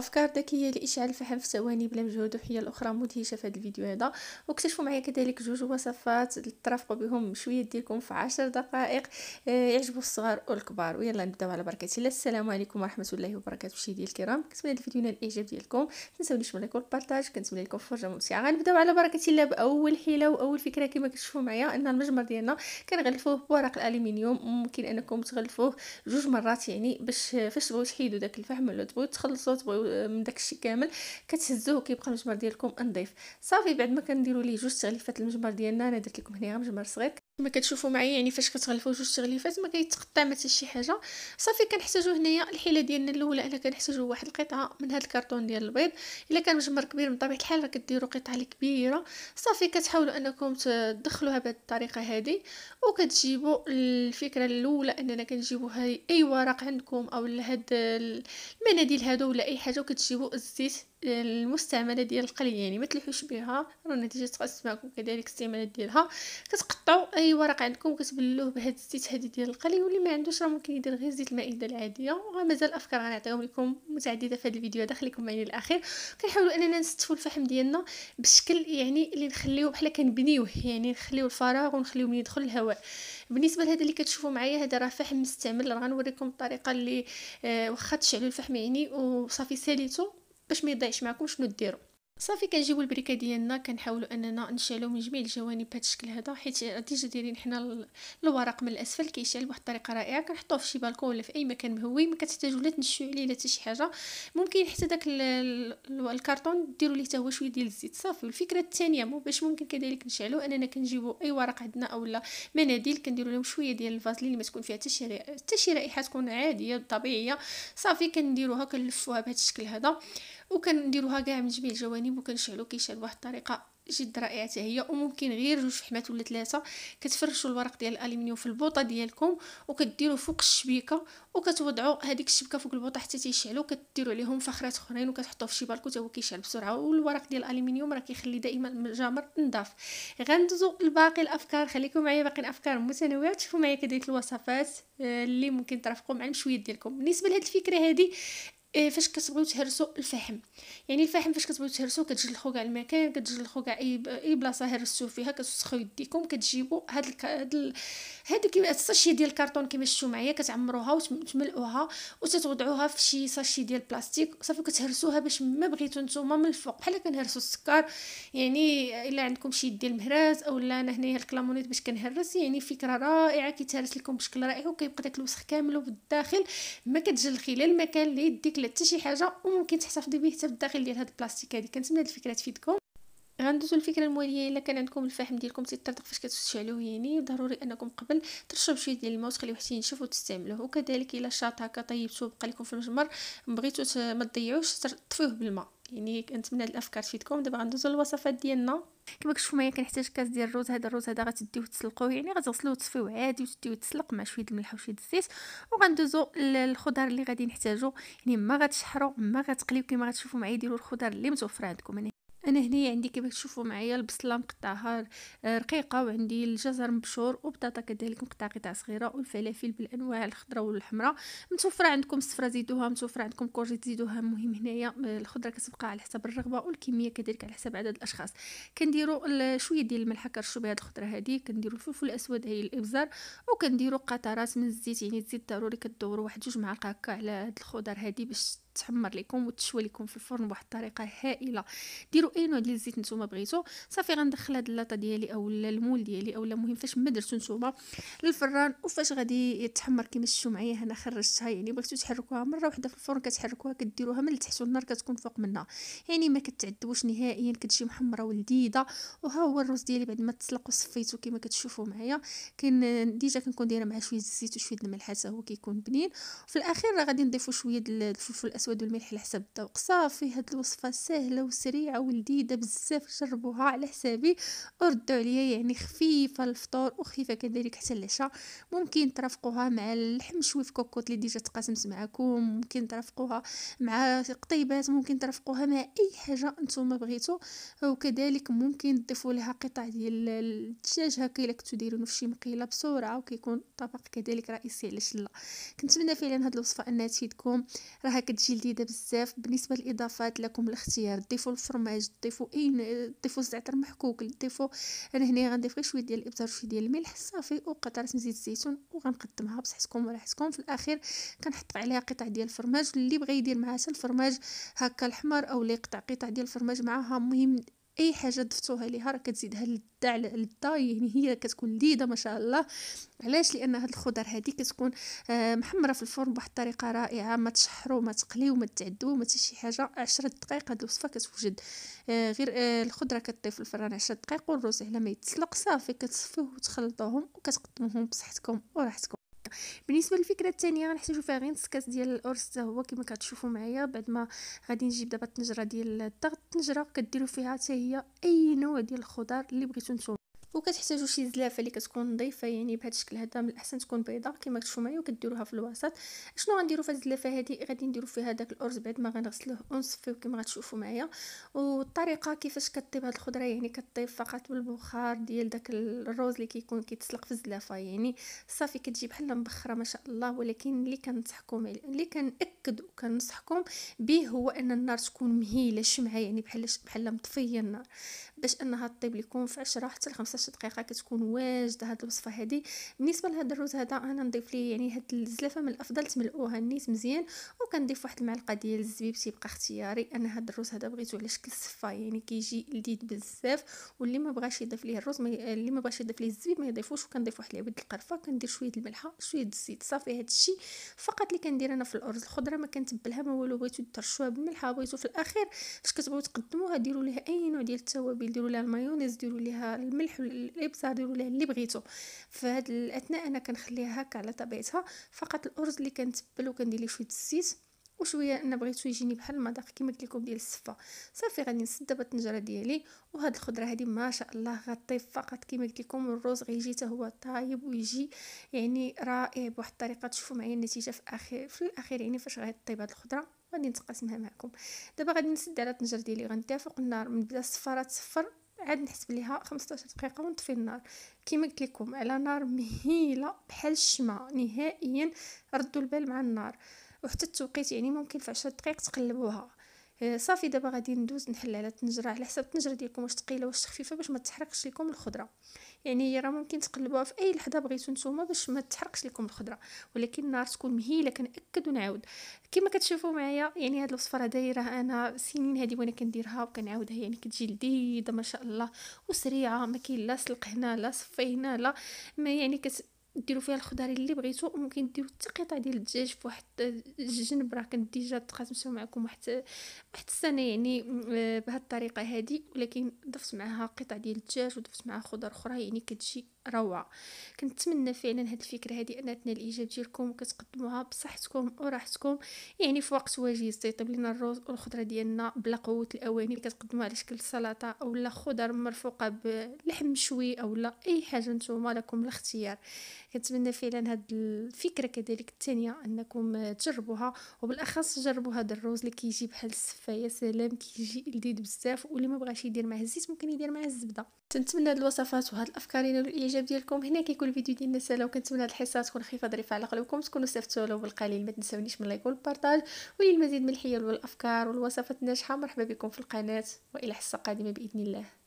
افكار ذكيه لاشعال الفحم في ثواني بلا مجهود وحيل اخرى مدهشه في هذا الفيديو هذا واكتشفوا معايا كذلك جوج وصفات ترافقوا بهم شويه ديالكم في عشر دقائق آه، يعجبوا الصغار والكبار ويلا نبداو على بركه الله السلام عليكم ورحمه الله وبركاته ديال الكرام كنتمنى هذا الفيديو ينال الاعجاب ديالكم تنساونيش من لايك والبارطاج كنتمنى لكم فرجه ممتعه غنبداو على بركه الله باول حيله واول فكره كما كتشوفوا معايا ان المجمر ديالنا كنغلفوه بورق الالومنيوم ممكن انكم تغلفوه جوج مرات يعني باش فاش تبغيو تحيدوا داك الفحم ولا تبغيو تخلصوا تبغيو من داكشي كامل كتهزوه كيبقى المجمر ديالكم نظيف صافي بعد ما كنديروا ليه جوج تغليفات المجمر ديالنا انا درت لكم هنا مجمر صغير كما كتشوفوا معايا يعني فاش كتغلفوا جوج تغليفات ما كيتقطع ما حتى شي حاجه صافي كنحتاجو هنايا الحيله ديالنا الاولى انا كنحتاجو واحد القطعه من هاد الكرتون ديال البيض الا كان مجمر كبير من طبيعه الحال راه كديروا قطعه كبيره صافي كتحاولوا انكم تدخلوها بهاد الطريقه هادي وكتجيبوا الفكره الاولى اننا كنجيبوا اي ورق عندكم او هاد المناديل هادو ولا اي حاجه وكتجيبوا الزيت المستعمله ديال القلي يعني ما تلوحوش بها راه نتيجه تقسمكم كذلك الاستعمال ديالها كتقطعوا اي ورق عندكم كتبلوه بهاد الزيت هادي ديال القلي واللي ما عندوش راه ممكن يدير غير زيت المائده العاديه ومازال الافكار غنعطيهم لكم متعدده في هذا الفيديو هذا خليكم معايا للاخير كنحاولوا اننا نستفوا الفحم ديالنا بشكل يعني اللي نخليوه بحال كنبنيوه يعني نخليو الفراغ ونخليو من يدخل الهواء بالنسبه لهذا اللي كتشوفوا معايا هذا راه فحم مستعمل راه غنوريكم الطريقه اللي آه، واخا تشعلوا الفحم يعني وصافي ساليتو باش ما يضيعش معكم شنو ديروا صافي كنجيبوا البريكه ديالنا كنحاولوا اننا نشعلو من جميع الجوانب بهذا الشكل هذا حيت ديجا دايرين حنا الورق من الاسفل كيشعل بواحد الطريقه رائعه كنحطوه في شي بالكون ولا في اي مكان مهوي ما كتحتاجوا لا تنشيو عليه لا حتى شي حاجه ممكن حتى داك الكرتون ديروا ليه حتى هو شويه ديال الزيت صافي والفكره الثانيه مو باش ممكن كذلك نشعلو اننا كنجيبوا اي ورق عندنا اولا مناديل كنديروا لهم شويه ديال الفازلين اللي ما تكون فيها حتى شي حتى شي رائحه تكون عاديه طبيعيه صافي كنديروها كنلفوها بهذا الشكل هذا وكنديروها كاع من جميع الجوانب وكنشعلو كيشعل بواحد الطريقه جد رائعه هي وممكن غير جوج حمات ولا ثلاثه كتفرشوا الورق ديال الالومنيوم في البوطه ديالكم وكديروا فوق الشبيكه وكتوضعوا هذيك الشبكه فوق البوطه حتى تيشعلوا كديروا عليهم فخرات اخرين وكتحطوا في شي بالكو هو كيشعل بسرعه والورق ديال الالومنيوم راه كيخلي دائما الجمر نظاف غندوزو لباقي الافكار خليكم معايا باقي الافكار متنوعه تشوفوا معايا كذلك الوصفات آه، اللي ممكن ترافقوا مع المشويات ديالكم بالنسبه لهاد الفكره هذه إيه فاش كتبغيو تهرسوا الفحم يعني الفحم فاش كتبغيو تهرسوا كتجلخوا كاع المكان كتجلخوا كاع اي بلاصه هرستو فيها كتوسخوا يديكم كتجيبوا هاد ال... هاد ال... هاد كي الساشي ديال الكرتون كما شفتوا معايا كتعمروها وتملؤوها وتتوضعوها في شي ساشي ديال البلاستيك صافي كتهرسوها باش ما بغيتو نتوما من الفوق بحال كنهرسوا السكر يعني الا عندكم شي ديال المهراز لا انا هنايا الكلامونيت باش كنهرس يعني فكره رائعه كيتهرس لكم بشكل رائع وكيبقى داك الوسخ كامل بالداخل ما كتجلخي لا المكان لا يديك لا حتى شي حاجه وممكن تحتفظي به حتى في الداخل ديال هاد البلاستيك هادي كنتمنى هاد الفكره تفيدكم غندوزو الفكره المالية الا كان عندكم الفحم ديالكم تيطرطق فاش كتشعلوه يعني ضروري انكم قبل ترشوا بشويه ديال الماء وتخليوه حتى ينشف وتستعملوه وكذلك الا شاط هكا طيبتو بقى لكم في المجمر بغيتو ما تضيعوش طفيوه بالماء يعني كنتمنى هاد الافكار تفيدكم دابا غندوزو للوصفات ديالنا كما كتشوفوا معايا كنحتاج كاس ديال الروز هذا الروز هذا غتديوه تسلقوه يعني غتغسلوه وتصفيوه عادي وتديوه تسلق مع شويه الملح وشويه الزيت وغندوزو للخضر اللي غادي نحتاجو يعني ما غتشحروا ما غتقليو كما غتشوفوا معايا ديروا الخضر اللي متوفر عندكم انا يعني انا هنايا عندي كيما تشوفوا معايا البصله آه، مقطعها رقيقه وعندي الجزر مبشور وبطاطا كذلك مقطعه قطع صغيره والفلافل بالانواع الخضراء والحمراء متوفره عندكم السفره زيدوها متوفره عندكم كورجي تزيدوها المهم هنايا آه، الخضره كتبقى على حسب الرغبه والكميه كذلك على حسب عدد الاشخاص كنديروا شويه ديال الملح كنرشوا بهذه الخضره هذه كنديروا الفلفل الاسود هي الابزار وكنديروا قطرات من الزيت يعني الزيت ضروري كدوروا واحد جوج معالق هكا على هاد الخضر هذه باش تحمر لكم وتشوي لكم في الفرن بواحد الطريقه هائله ديروا اي نوع ديال الزيت نتوما بغيتو صافي غندخل هاد اللاطه ديالي اولا المول ديالي اولا المهم فاش ما درتو نتوما للفران وفاش غادي يتحمر كما شفتوا معايا هنا خرجتها يعني بغيتو تحركوها مره واحده في الفرن كتحركوها كديروها من التحت والنار كتكون فوق منها يعني ما كتعذبوش نهائيا كتجي محمره ولذيذه وها هو الرز ديالي بعد ما تسلق وصفيتو كما كتشوفوا معايا كاين ديجا كنكون دايره معاه شويه الزيت وشويه الملح حتى هو كيكون بنين وفي الاخير غادي نضيفوا شويه الفلفل الاسود والملح على حسب الذوق صافي هاد الوصفه سهله وسريعه ولذيذه بزاف جربوها على حسابي وردوا عليا يعني خفيفه الفطور وخفيفه كذلك حتى العشاء ممكن ترافقوها مع اللحم شوي في كوكوط اللي ديجا تقاسمت معكم ممكن ترافقوها مع قطيبات ممكن ترافقوها مع اي حاجه نتوما بغيتو وكذلك ممكن تضيفوا لها قطع ديال الدجاج هكا الا كنتو دايرينو فشي مقيله بسرعه وكيكون طبق كذلك رئيسي على الشله كنتمنى فعلا هاد الوصفه انها تفيدكم راها كتجي ماشي لذيذه بزاف بالنسبه للاضافات لكم الاختيار ضيفوا الفرماج ضيفوا اي ضيفوا الزعتر محكوك ضيفوا انا هنا غنضيف غير شويه ديال الابزار شويه ديال الملح صافي وقطره زيت الزيتون وغنقدمها بصحتكم وراحتكم في الاخير كنحط عليها قطع ديال الفرماج اللي بغى يدير معها حتى الفرماج هكا الحمر او اللي يقطع قطع ديال الفرماج معها مهم اي حاجه ضفتوها ليها راه كتزيدها للدا على للدا يعني هي كتكون لذيذه ما شاء الله علاش لان هاد الخضر هادي كتكون آه، محمره في الفرن بواحد الطريقه رائعه ما تشحروا ما تقليو ما تعدو ما حتى شي حاجه 10 دقائق هاد الوصفه كتوجد آه، غير آه، الخضره كطيب في الفران 10 دقائق والرز على ما يتسلق صافي كتصفيه وتخلطوهم وكتقدموهم بصحتكم وراحتكم بالنسبه للفكره الثانيه غنحتاجو فيها غير نص كاس ديال الارز حتى هو كما كتشوفوا معايا بعد ما غادي نجيب دابا الطنجره ديال الضغط الطنجره كديروا فيها حتى هي اي نوع ديال الخضار اللي بغيتو نتوما وكتحتاجوا شي زلافه اللي كتكون نظيفه يعني بهذا الشكل هذا من الاحسن تكون بيضاء كما كتشوفوا معايا وكديروها في الوسط شنو غنديروا في الزلافه هذه غادي نديروا فيها داك الارز بعد ما غنغسلوه ونصفيه كما غتشوفوا معايا والطريقه كيفاش كطيب هاد الخضره يعني كطيب فقط بالبخار ديال داك الروز اللي كيكون كيتسلق في الزلافه يعني صافي كتجي بحال مبخره ما شاء الله ولكن اللي كنصحكم اللي كنأكد وكنصحكم به هو ان النار تكون مهيله شمعه يعني بحال بحال مطفيه النار باش انها الطيب لكم في 10 حتى ل 15 دقيقه كتكون واجده هاد الوصفه هادي بالنسبه لهذا الرز هذا انا نضيف ليه يعني هاد الزلافه من الافضل تملؤوها نيت مزيان وكنضيف واحد المعلقه ديال الزبيب تيبقى اختياري انا هاد الرز هذا بغيتو على شكل صفا يعني كيجي لذيذ بزاف واللي ما بغاش يضيف ليه الرز مي... اللي ما بغاش يضيف ليه الزبيب ما يضيفوش وكنضيف واحد العود القرفه كندير شويه الملحه شويه الزيت صافي هادشي الشيء فقط اللي كندير انا في الارز الخضره ما كنتبلها ما والو بغيتو ترشوها بالملحه بغيتو في الاخير فاش كتبغيو تقدموها ديروا ليها اي نوع ديال التوابل ديروا لها المايونيز ديروا لها الملح الابزار ديروا لها اللي بغيتو فهاد الاثناء انا كنخليها هكا على طبيعتها فقط الارز اللي كنتبل وكندير ليه شويه الزيت وشويه انا بغيتو يجيني بحال المذاق كما قلت لكم ديال الصفه صافي غادي نسد دابا الطنجره ديالي وهاد الخضره هادي ما شاء الله غطيب فقط كما قلت لكم الرز غيجي حتى هو طايب ويجي يعني رائع بواحد الطريقه تشوفوا معايا النتيجه في الاخير في الاخير يعني فاش غطيب هاد الخضره غادي نتقاسمها معكم دابا غادي نسد على الطنجره ديالي فوق النار من بدا الصفاره تصفر عاد نحسب ليها 15 دقيقه ونطفي النار كما قلت لكم على نار مهيله بحال الشمعه نهائيا ردوا البال مع النار وحتى التوقيت يعني ممكن في 10 دقائق تقلبوها آه، صافي دابا غادي ندوز نحل على الطنجره على حسب الطنجره ديالكم واش ثقيله واش خفيفه باش ما تحرقش لكم الخضره يعني هي راه ممكن تقلبوها في اي لحظه بغيتو نتوما باش ما تحرقش لكم الخضره ولكن النار تكون مهيله كنأكد ونعاود كما كتشوفوا معايا يعني هاد الوصفه راه دايره انا سنين هادي وانا كنديرها وكنعاودها يعني كتجي لذيذه ما شاء الله وسريعه ما كاين لا سلق هنا لا صفي هنا لا ما يعني كت ديروا فيها الخضار اللي بغيتو ممكن ديروا حتى قطع ديال الدجاج في واحد الجنب راه كنت ديجا تقاسمتها معكم واحد واحد السنه يعني آه، بهاد الطريقه هذه ولكن ضفت معها قطع ديال الدجاج وضفت معها خضر اخرى يعني كتجي روعه كنتمنى فعلا هاد الفكره هذه انها تنال إيجاب ديالكم وكتقدموها بصحتكم وراحتكم يعني في وقت وجيز تيطيب لنا الروز والخضره ديالنا بلا قوه الاواني اللي كتقدموها على شكل سلطه اولا خضر مرفوقه بلحم مشوي اولا اي حاجه نتوما لكم الاختيار كنتمنى فعلا هاد الفكره كذلك الثانيه انكم تجربوها وبالاخص جربوا هذا الروز اللي كيجي بحال السفه يا سلام كيجي لذيذ بزاف واللي ما بغاش يدير معاه الزيت ممكن يدير معاه الزبده تنتمنى هاد الوصفات وهاد الافكار ينالوا الاعجاب ديالكم هنا كيكون الفيديو ديالنا سهل وكنتمنى هذه الحصه تكون خفيفه ظريفه على قلوبكم تكونوا استفدتوا ولو بالقليل ما تنساونيش من لايك والبارطاج وللمزيد من الحيل والافكار والوصفات الناجحه مرحبا بكم في القناه والى حصه قادمه باذن الله